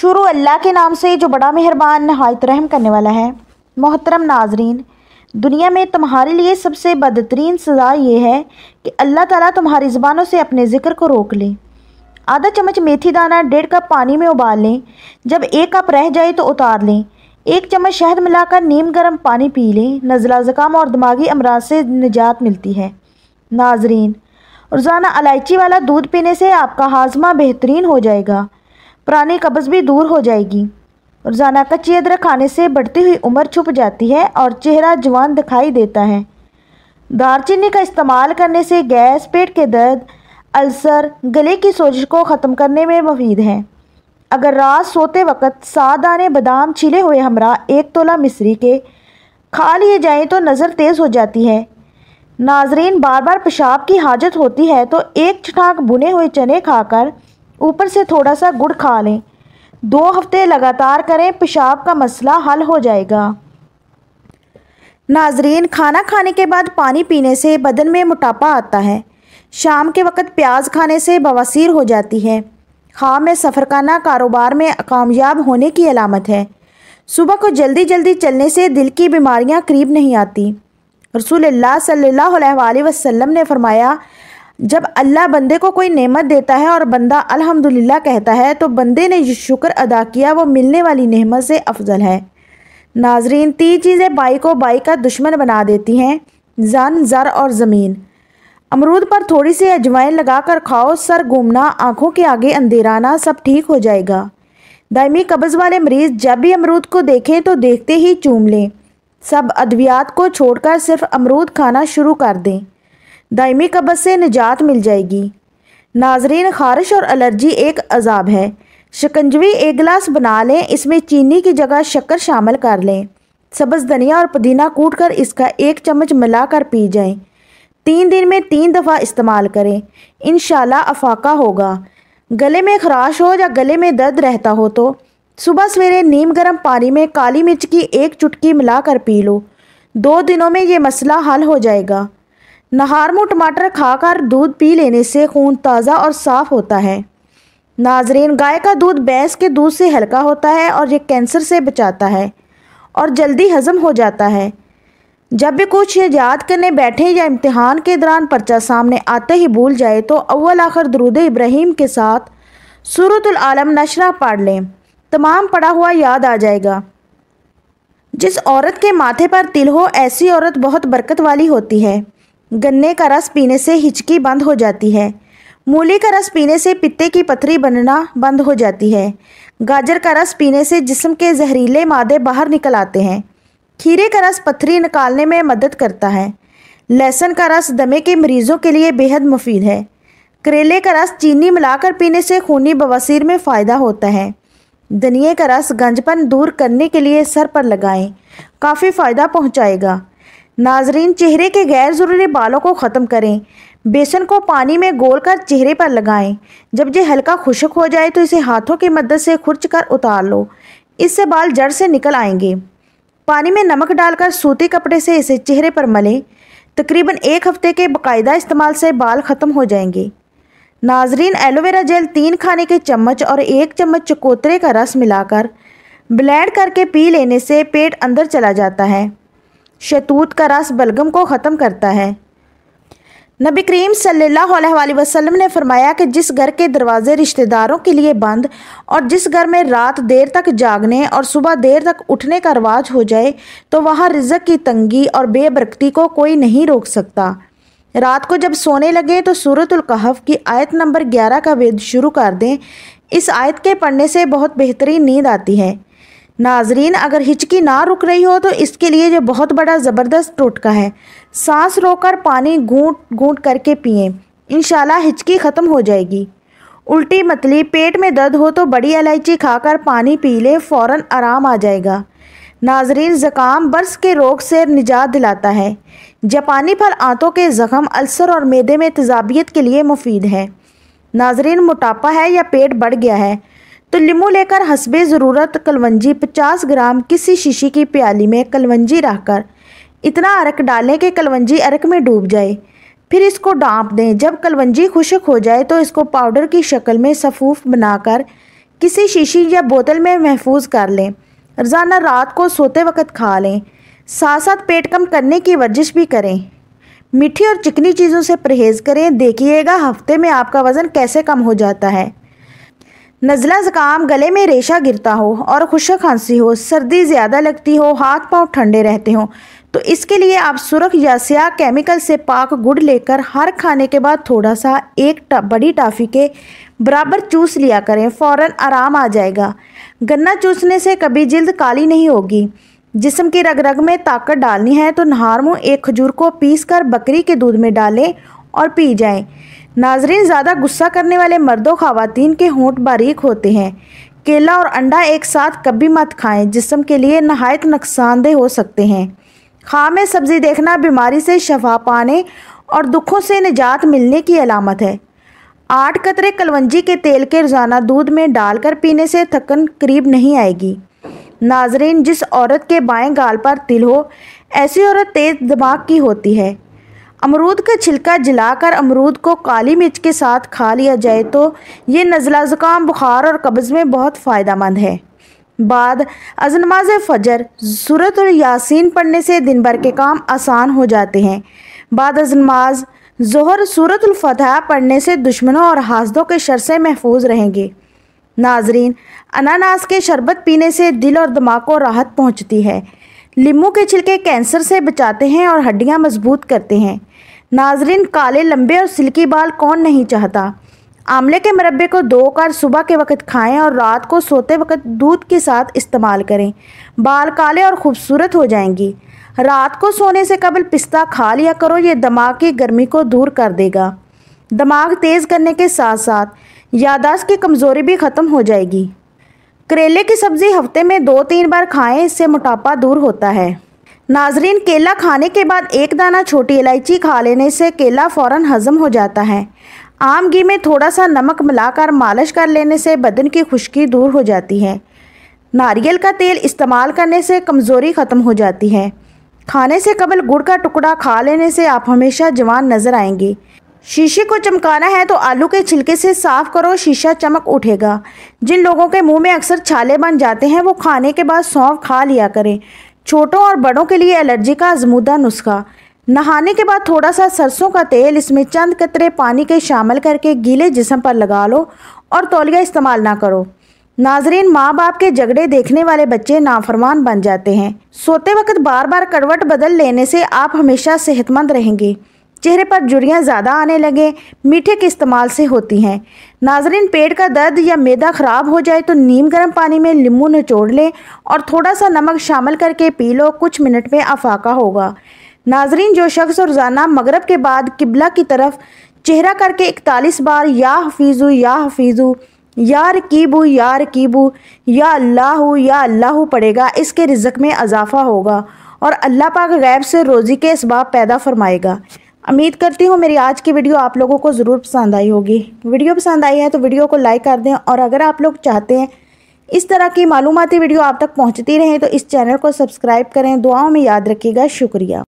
शुरू अल्लाह के नाम से जो बड़ा मेहरबान नहायत रहम करने वाला है मोहतरम नाजरीन दुनिया में तुम्हारे लिए सबसे बदतरीन सज़ा ये है कि अल्लाह ताला तुम्हारी ज़बानों से अपने ज़िक्र को रोक ले आधा चम्मच मेथी दाना डेढ़ कप पानी में उबाल लें जब एक कप रह जाए तो उतार लें एक चम्मच शहद मिलाकर नीम गर्म पानी पी लें नज़ला ज़ुकाम और दिमागी अमराज से निजात मिलती है नाजरीन रोज़ाना इलायची वाला दूध पीने से आपका हाजमा बेहतरीन हो जाएगा पुरानी कब्ज़ भी दूर हो जाएगी रोज़ाना कच्ची अदरक खाने से बढ़ती हुई उम्र छुप जाती है और चेहरा जवान दिखाई देता है दारचीनी का इस्तेमाल करने से गैस पेट के दर्द अल्सर गले की सोजिश को ख़त्म करने में मफीद है अगर रात सोते वक्त सात दाने बादाम छिले हुए हमरा एक तोला मिसरी के खा लिए जाएँ तो नज़र तेज़ हो जाती है नाजरीन बार बार पेशाब की हाजत होती है तो एक छठाक बुने हुए चने खाकर ऊपर से थोड़ा सा गुड़ खा लें दो हफ्ते लगातार करें पेशाब का मसला हल हो जाएगा नाजरीन खाना खाने के बाद पानी पीने से बदन में मोटापा आता है शाम के वक्त प्याज खाने से बवासीर हो जाती है खाम में सफ़रकाना कारोबार में कामयाब होने की अलामत है सुबह को जल्दी जल्दी चलने से दिल की बीमारियां करीब नहीं आती रसूल सल्ला वसम ने फरमाया जब अल्लाह बंदे को कोई नेमत देता है और बंदा अल्हम्दुलिल्लाह कहता है तो बंदे ने जो शुक्र अदा किया वो मिलने वाली नेमत से अफजल है नाजरीन तीन चीज़ें बाई को बाई का दुश्मन बना देती हैं जन ज़र और ज़मीन अमरूद पर थोड़ी सी अजवाइन लगा कर खाओ सर घूमना आँखों के आगे अंधेराना सब ठीक हो जाएगा दायमी कब्ज़ वाले मरीज़ जब भी अमरूद को देखें तो देखते ही चूम लें सब अद्वियात को छोड़कर सिर्फ अमरूद खाना शुरू कर दें दायमी कब्ज़ से निजात मिल जाएगी नाजरीन खारिश और एलर्जी एक अजाब है शिकंजवी एक गिलास बना लें इसमें चीनी की जगह शक्कर शामिल कर लें सब्ज़ धनिया और पुदीना कूट कर इसका एक चम्मच मिलाकर पी जाएं तीन दिन में तीन दफ़ा इस्तेमाल करें इन अफाका होगा गले में खराश हो या गले में दर्द रहता हो तो सुबह सवेरे नीम गर्म पानी में काली मिर्च की एक चुटकी मिलाकर पी लो दो दिनों में ये मसला हल हो जाएगा नहार में टमाटर खाकर दूध पी लेने से खून ताज़ा और साफ होता है नाजरीन गाय का दूध भैंस के दूध से हल्का होता है और ये कैंसर से बचाता है और जल्दी हजम हो जाता है जब भी कुछ याद करने बैठे या इम्तहान के दौरान पर्चा सामने आते ही भूल जाए तो अव्वल आखिर दरूद इब्राहिम के साथ सूरतुल आलम नशरा पाड़ लें तमाम पड़ा हुआ याद आ जाएगा जिस औरत के माथे पर तिल हो ऐसी औरत बहुत बरकत वाली होती है गन्ने का रस पीने से हिचकी बंद हो जाती है मूली का रस पीने से पित्ते की पथरी बनना बंद हो जाती है गाजर का रस पीने से जिस्म के जहरीले मादे बाहर निकल आते हैं खीरे का रस पथरी निकालने में मदद करता है लहसुन का रस दमे के मरीज़ों के लिए बेहद मुफीद है करेले का रस चीनी मिलाकर पीने से खूनी बवासीर में फ़ायदा होता है धनिए का रस गंजपन दूर करने के लिए सर पर लगाएं काफ़ी फ़ायदा पहुंचाएगा नाजरीन चेहरे के गैर ज़रूरी बालों को ख़त्म करें बेसन को पानी में गोल कर चेहरे पर लगाएं। जब ये हल्का खुशक हो जाए तो इसे हाथों की मदद से खुर्च कर उतार लो इससे बाल जड़ से निकल आएंगे पानी में नमक डालकर सूती कपड़े से इसे चेहरे पर मलें तकरीबन एक हफ़्ते के बाकायदा इस्तेमाल से बाल ख़त्म हो जाएंगे नाजरीन एलोवेरा जेल तीन खाने के चम्मच और एक चम्मच चकोतरे का रस मिलाकर ब्लेंड करके पी लेने से पेट अंदर चला जाता है शतूत का रस बलगम को ख़त्म करता है नबी करीम सल्लल्लाहु अलैहि वसल्लम ने फरमाया कि जिस घर के दरवाजे रिश्तेदारों के लिए बंद और जिस घर में रात देर तक जागने और सुबह देर तक उठने का रवाज हो जाए तो वहाँ रिजक की तंगी और बेबरकती को कोई नहीं रोक सकता रात को जब सोने लगे तो सूरत की आयत नंबर 11 का वेद शुरू कर दें इस आयत के पढ़ने से बहुत बेहतरीन नींद आती है नाजरीन अगर हिचकी ना रुक रही हो तो इसके लिए ये बहुत बड़ा ज़बरदस्त टोटका है सांस रोकर पानी घूट घूट करके पिए इन हिचकी ख़त्म हो जाएगी उल्टी मतली पेट में दर्द हो तो बड़ी इलायची खाकर पानी पी लें फ़ौर आराम आ जाएगा नाजरीन ज़ुकाम बर्स के रोग से निजात दिलाता है जापानी फल आंतों के ज़ख़म अल्सर और मैदे में तजाबियत के लिए मुफीद है नाजरीन मोटापा है या पेट बढ़ गया है तो लीमू लेकर हसबे ज़रूरत कलवंजी 50 ग्राम किसी शीशी की प्याली में कलवंजी रखकर इतना अरक डालें कि कलवंजी अरक में डूब जाए फिर इसको डांप दें जब कलवंजी खुशक हो जाए तो इसको पाउडर की शक्ल में सफूफ बनाकर किसी शीशी या बोतल में महफूज कर लें रोज़ाना रात को सोते वक्त खा लें साथ साथ पेट कम करने की वर्जिश भी करें मीठी और चिकनी चीज़ों से परहेज़ करें देखिएगा हफ्ते में आपका वज़न कैसे कम हो जाता है नज़ला ज़ुकाम गले में रेशा गिरता हो और खुशक खांसी हो सर्दी ज़्यादा लगती हो हाथ पाँव ठंडे रहते हों तो इसके लिए आप सुरख या स्याह केमिकल से पाक गुड़ लेकर हर खाने के बाद थोड़ा सा एक टा, बड़ी टाफ़ी के बराबर चूस लिया करें फ़ौरन आराम आ जाएगा गन्ना चूसने से कभी जल्द काली नहीं होगी जिसम की रग रग में ताकत डालनी है तो नहार मुँह एक खजूर को पीस कर बकरी के दूध में डालें और पी जाएँ नाजरीन ज़्यादा गुस्सा करने वाले मर्दों खातन के होंठ बारीक होते हैं केला और अंडा एक साथ कभी मत खाएं जिसम के लिए नहायत नुकसानदेह हो सकते हैं खाम सब्ज़ी देखना बीमारी से शफा पाने और दुखों से निजात मिलने की अलामत है आठ कतरे कलवंजी के तेल के रोज़ाना दूध में डालकर पीने से थकन करीब नहीं आएगी नाजरीन जिस औरत के बाएं गाल पर तिल हो ऐसी औरत तेज़ दिमाग की होती है अमरूद का छिलका जलाकर अमरूद को काली मिर्च के साथ खा लिया जाए तो ये नज़ला ज़ुकाम बुखार और कब्ज़ में बहुत फ़ायदा मंद है बाद अजनमाज फ़जर सूरत और यासीन पढ़ने से दिन भर के काम आसान हो जाते हैं बाद अजनमाज जहर सूरतफ़तह पढ़ने से दुश्मनों और हासदों के शर से महफूज रहेंगे नाजरीन अनानास के शरबत पीने से दिल और दिमाग को राहत पहुँचती है लीमू के छिलके कैंसर से बचाते हैं और हड्डियाँ मजबूत करते हैं नाजरीन काले लंबे और सिल्की बाल कौन नहीं चाहता आमले के मरबे को दो कार सुबह के वक्त खाएं और रात को सोते वक्त दूध के साथ इस्तेमाल करें बाल काले और खूबसूरत हो जाएंगी रात को सोने से कबल पिस्ता खा लिया करो ये दिमाग की गर्मी को दूर कर देगा दिमाग तेज़ करने के साथ साथ यादाश्त की कमज़ोरी भी ख़त्म हो जाएगी करेले की सब्ज़ी हफ्ते में दो तीन बार खाएं इससे मोटापा दूर होता है नाजरीन केला खाने के बाद एक दाना छोटी इलायची खा लेने से केला फ़ौर हज़म हो जाता है आम घी में थोड़ा सा नमक मिलाकर मालिश कर लेने से बदन की खुश्की दूर हो जाती है नारियल का तेल इस्तेमाल करने से कमज़ोरी ख़त्म हो जाती है खाने से कबल गुड़ का टुकड़ा खा लेने से आप हमेशा जवान नज़र आएंगे शीशे को चमकाना है तो आलू के छिलके से साफ़ करो शीशा चमक उठेगा जिन लोगों के मुंह में अक्सर छाले बन जाते हैं वो खाने के बाद सौंफ खा लिया करें छोटों और बड़ों के लिए एलर्जी का आजमूदा नुस्खा नहाने के बाद थोड़ा सा सरसों का तेल इसमें चंद कतरे पानी के शामिल करके गीले जिसम पर लगा लो और तौलिया इस्तेमाल ना करो नाजरीन माँ बाप के झगड़े देखने वाले बच्चे नाफरमान बन जाते हैं सोते वक्त बार बार करवट बदल लेने से आप हमेशा सेहतमंद रहेंगे चेहरे पर जुड़ियाँ ज़्यादा आने लगें मीठे के इस्तेमाल से होती हैं नाजरीन पेट का दर्द या मैदा ख़राब हो जाए तो नीम गर्म पानी में नींबू निचोड़ लें और थोड़ा सा नमक शामिल करके पी लो कुछ मिनट में अफाका होगा नाजरीन जो शख्स रोज़ाना मगरब के बाद किबला की तरफ चेहरा करके इकतालीस बार या हफीज़ू या हफीज़ू या रकीबू या रकीबू या अल्लाह या अल्लाह पड़ेगा इसके रिजक में अजाफा होगा और अल्लाह पाक गैब से रोज़ी के इसबाब पैदा फरमाएगा उम्मीद करती हूँ मेरी आज की वीडियो आप लोगों को ज़रूर पसंद आई होगी वीडियो पसंद आई है तो वीडियो को लाइक कर दें और अगर आप लोग चाहते हैं इस तरह की मालूमती वीडियो आप तक पहुँचती रहें तो इस चैनल को सब्सक्राइब करें दुआओं में याद रखिएगा शुक्रिया